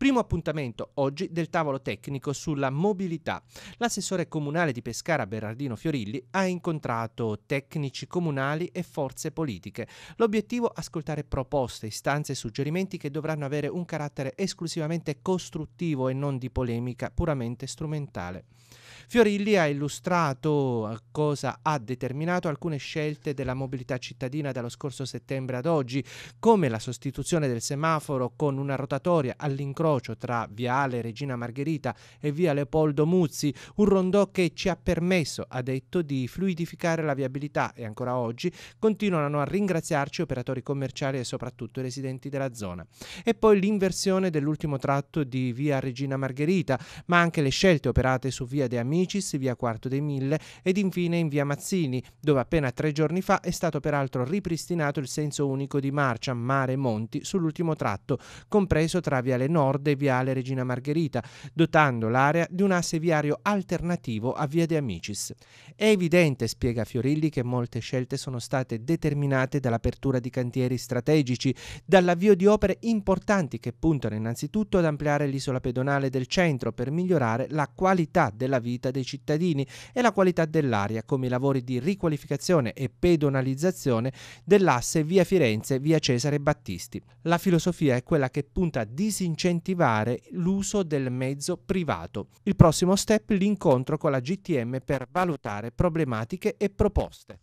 Primo appuntamento oggi del tavolo tecnico sulla mobilità. L'assessore comunale di Pescara Berardino Fiorilli ha incontrato tecnici comunali e forze politiche. L'obiettivo è ascoltare proposte, istanze e suggerimenti che dovranno avere un carattere esclusivamente costruttivo e non di polemica puramente strumentale. Fiorilli ha illustrato eh, cosa ha determinato alcune scelte della mobilità cittadina dallo scorso settembre ad oggi, come la sostituzione del semaforo con una rotatoria all'incrocio incrocio tra Viale Regina Margherita e Via Leopoldo Muzzi, un rondò che ci ha permesso, ha detto, di fluidificare la viabilità e ancora oggi continuano a ringraziarci operatori commerciali e soprattutto i residenti della zona. E poi l'inversione dell'ultimo tratto di Via Regina Margherita, ma anche le scelte operate su Via De Amicis, Via Quarto dei Mille ed infine in Via Mazzini, dove appena tre giorni fa è stato peraltro ripristinato il senso unico di marcia mare-monti sull'ultimo tratto, compreso tra Viale Nord nord e viale Regina Margherita, dotando l'area di un asse viario alternativo a via De Amicis. È evidente, spiega Fiorilli, che molte scelte sono state determinate dall'apertura di cantieri strategici, dall'avvio di opere importanti che puntano innanzitutto ad ampliare l'isola pedonale del centro per migliorare la qualità della vita dei cittadini e la qualità dell'aria, come i lavori di riqualificazione e pedonalizzazione dell'asse via Firenze-via Cesare Battisti. La filosofia è quella che punta a disincentivare incentivare l'uso del mezzo privato. Il prossimo step l'incontro con la GTM per valutare problematiche e proposte.